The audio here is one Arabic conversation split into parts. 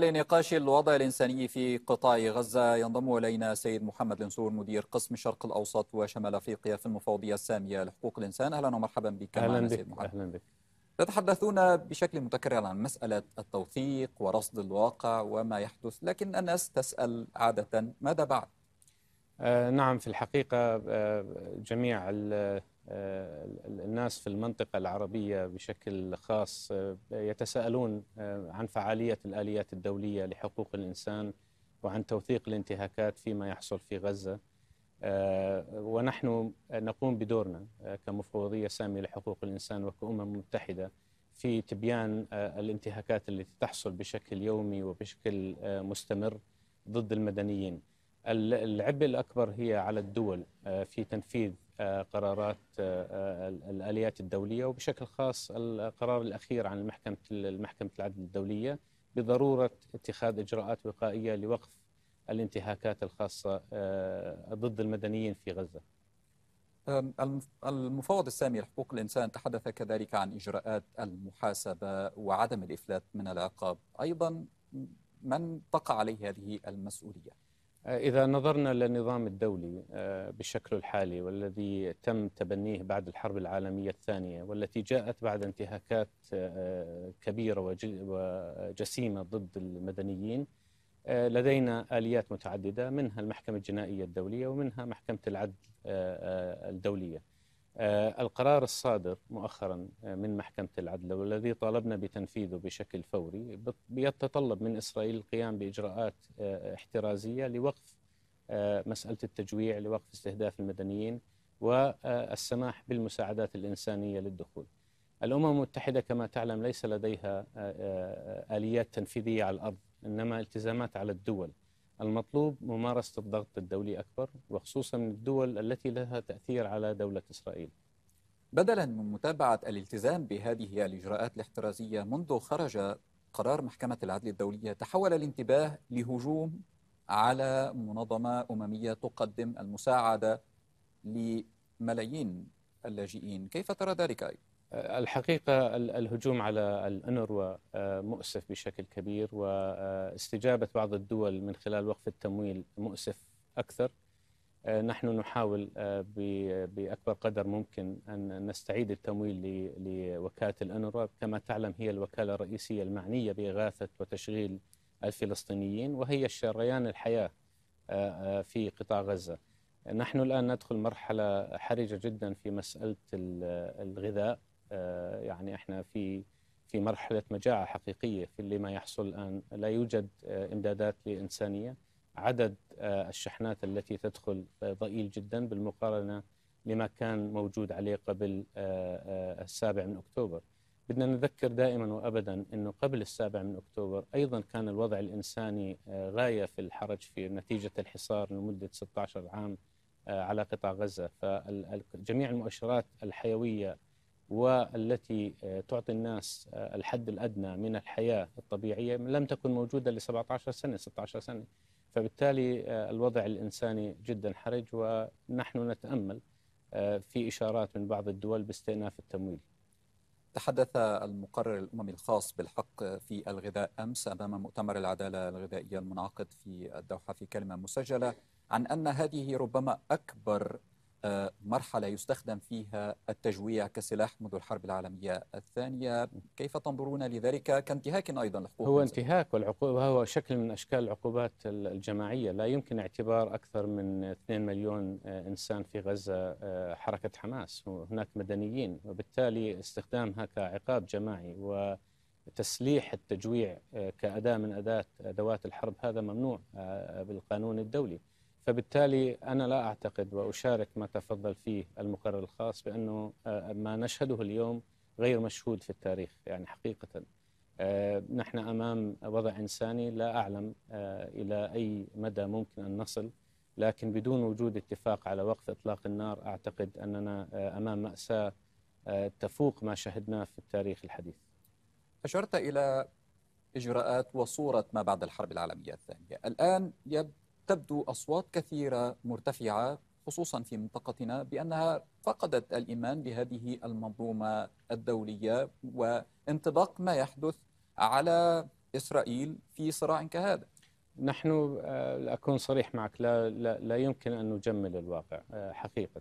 لنقاش الوضع الإنساني في قطاع غزة ينضم إلينا سيد محمد لنسور مدير قسم الشرق الأوسط وشمال أفريقيا في المفوضية السامية لحقوق الإنسان أهلا ومرحبا بك أهلا بك. سيد محمد أهلا بك تتحدثون بشكل متكرر عن مسألة التوثيق ورصد الواقع وما يحدث لكن الناس تسأل عادة ماذا بعد؟ آه نعم في الحقيقة آه جميع آه، الناس في المنطقة العربية بشكل خاص آه، يتساءلون آه، عن فعالية الآليات الدولية لحقوق الإنسان وعن توثيق الانتهاكات فيما يحصل في غزة ونحن نقوم بدورنا كمفوضية سامية لحقوق الإنسان وكأمم متحدة في تبيان الانتهاكات التي تحصل بشكل يومي وبشكل مستمر ضد المدنيين العبء الأكبر هي على الدول في تنفيذ آه، قرارات آه، آه، الاليات الدوليه وبشكل خاص القرار الاخير عن المحكمه المحكمه العدل الدوليه بضروره اتخاذ اجراءات وقائيه لوقف الانتهاكات الخاصه ضد المدنيين في غزه. المفوض السامي لحقوق الانسان تحدث كذلك عن اجراءات المحاسبه وعدم الافلات من العقاب، ايضا من تقع عليه هذه المسؤوليه؟ إذا نظرنا للنظام الدولي آه، بشكله الحالي والذي تم تبنيه بعد الحرب العالمية الثانية والتي جاءت بعد انتهاكات آه، كبيرة وجسيمة ضد المدنيين آه، لدينا آليات متعددة منها المحكمة الجنائية الدولية ومنها محكمة العدل الدولية آه، القرار الصادر مؤخرا آه، من محكمة العدل والذي طالبنا بتنفيذه بشكل فوري يتطلب من إسرائيل القيام بإجراءات آه، احترازية لوقف مسألة التجويع لوقف استهداف المدنيين والسماح بالمساعدات الإنسانية للدخول الأمم المتحدة كما تعلم ليس لديها آليات تنفيذية على الأرض إنما التزامات على الدول المطلوب ممارسة الضغط الدولي أكبر وخصوصا من الدول التي لها تأثير على دولة إسرائيل بدلا من متابعة الالتزام بهذه الإجراءات الاحترازية منذ خرج قرار محكمة العدل الدولية تحول الانتباه لهجوم على منظمة أممية تقدم المساعدة لملايين اللاجئين كيف ترى ذلك أيضا؟ الحقيقة الهجوم على الأنروا آه، مؤسف بشكل كبير واستجابة بعض الدول من خلال وقف التمويل مؤسف أكثر آه، نحن نحاول آه، بأكبر قدر ممكن أن نستعيد التمويل لوكالة الأنروا كما تعلم هي الوكالة الرئيسية المعنية بإغاثة وتشغيل الفلسطينيين وهي شريان الحياة في قطاع غزة نحن الآن ندخل مرحلة حرجة جدا في مسألة الغذاء آه، يعني احنا في في مرحله مجاعه حقيقيه في اللي ما يحصل الان لا يوجد آه، امدادات لانسانيه عدد آه، الشحنات التي تدخل ضئيل جدا بالمقارنه لما كان موجود عليه قبل السابع من اكتوبر بدنا نذكر دائما وابدا انه قبل السابع من اكتوبر ايضا كان الوضع الانساني غايه في الحرج في نتيجه الحصار لمده 16 عام على قطاع غزه فجميع المؤشرات الحيويه والتي آه، تعطي الناس آه، الحد الأدنى من الحياة الطبيعية لم تكن موجودة ل 17 سنة 16 سنة فبالتالي آه، الوضع الإنساني جدا حرج ونحن نتأمل في إشارات من بعض الدول باستئناف التمويل تحدث المقرر الاممي الخاص بالحق في الغذاء امس امام مؤتمر العداله الغذائيه المنعقد في الدوحه في كلمه مسجله عن ان هذه ربما اكبر آه، مرحلة يستخدم فيها التجويع كسلاح منذ الحرب العالمية الثانية كيف تنظرون لذلك كانتهاك أيضا لحقوق هو انتهاك والعقوبة هو شكل من أشكال العقوبات الجماعية لا يمكن اعتبار أكثر من 2 مليون آه، إنسان في غزة آه، حركة حماس هناك مدنيين وبالتالي استخدامها كعقاب جماعي وتسليح التجويع كأداة من أداة أدوات الحرب هذا ممنوع بالقانون الدولي فبالتالي أنا لا أعتقد وأشارك ما تفضل فيه المقرر الخاص بأنه آه، ما نشهده اليوم غير مشهود في التاريخ يعني حقيقة آه، نحن أمام وضع إنساني لا أعلم آه، إلى أي مدى ممكن أن نصل لكن بدون وجود اتفاق على وقف إطلاق النار أعتقد أننا أمام مأساة تفوق ما شهدناه في التاريخ الحديث أشرت إلى إجراءات وصورة ما بعد الحرب العالمية الثانية الآن يبدو تبدو أصوات كثيرة مرتفعة خصوصا في منطقتنا بأنها فقدت الإيمان بهذه المنظومة الدولية وانطباق ما يحدث على إسرائيل في صراع كهذا نحن آه، أكون صريح معك لا, لا, لا يمكن أن نجمل الواقع آه، حقيقة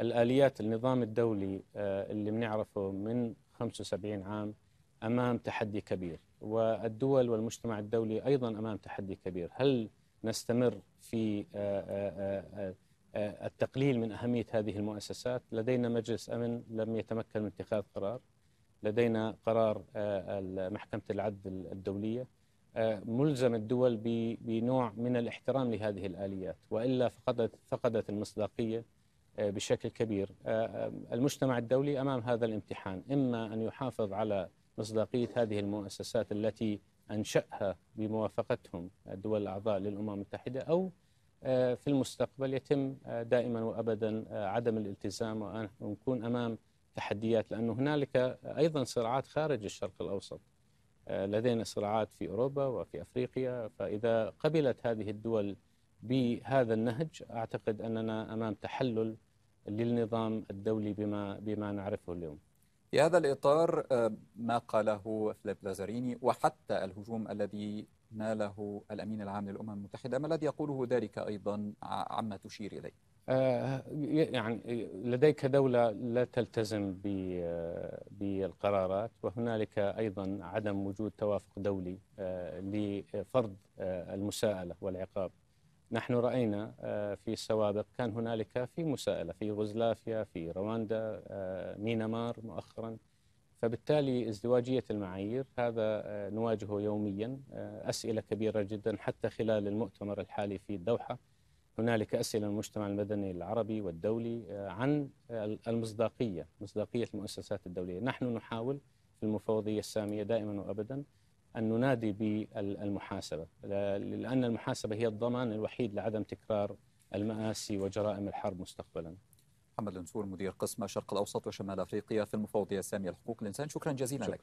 الآليات النظام الدولي آه، اللي بنعرفه من 75 عام أمام تحدي كبير والدول والمجتمع الدولي أيضا أمام تحدي كبير هل نستمر في آه، آه، آه، التقليل من أهمية هذه المؤسسات لدينا مجلس أمن لم يتمكن من اتخاذ قرار لدينا قرار محكمة العدل الدولية ملزم الدول بنوع من الاحترام لهذه الآليات وإلا فقدت, فقدت المصداقية بشكل كبير المجتمع الدولي أمام هذا الامتحان إما أن يحافظ على مصداقية هذه المؤسسات التي أنشأها بموافقتهم الدول الأعضاء للأمم المتحدة أو آه، في المستقبل يتم آه، دائما وأبدا آه، عدم الالتزام ونكون أمام تحديات لأنه هنالك أيضا صراعات خارج الشرق الأوسط لدينا صراعات في أوروبا وفي أفريقيا فإذا قبلت هذه الدول بهذا النهج أعتقد أننا أمام تحلل للنظام الدولي بما بما نعرفه اليوم في هذا الإطار آه، ما قاله فليب لازاريني وحتى الهجوم الذي ناله الأمين العام للأمم المتحدة ما الذي يقوله ذلك أيضا عما تشير إليه آه، يعني لديك دولة لا تلتزم آه، بالقرارات وهنالك أيضا عدم وجود توافق دولي لفرض المساءلة والعقاب نحن رأينا آه، في السوابق كان هنالك في مساءلة في يوغوسلافيا في رواندا آه، مينمار مؤخرا فبالتالي ازدواجية المعايير هذا آه، نواجهه يوميا أسئلة كبيرة جدا حتى خلال المؤتمر الحالي في الدوحة هنالك أسئلة من المجتمع المدني العربي والدولي عن المصداقية مصداقية المؤسسات الدولية نحن نحاول في المفوضية السامية دائما وأبدا أن ننادي بالمحاسبة لأن المحاسبة هي الضمان الوحيد لعدم تكرار المآسي وجرائم الحرب مستقبلا محمد المنصور مدير قسم الشرق الأوسط وشمال أفريقيا في المفوضية السامية لحقوق الإنسان شكرا جزيلا شكرا. لك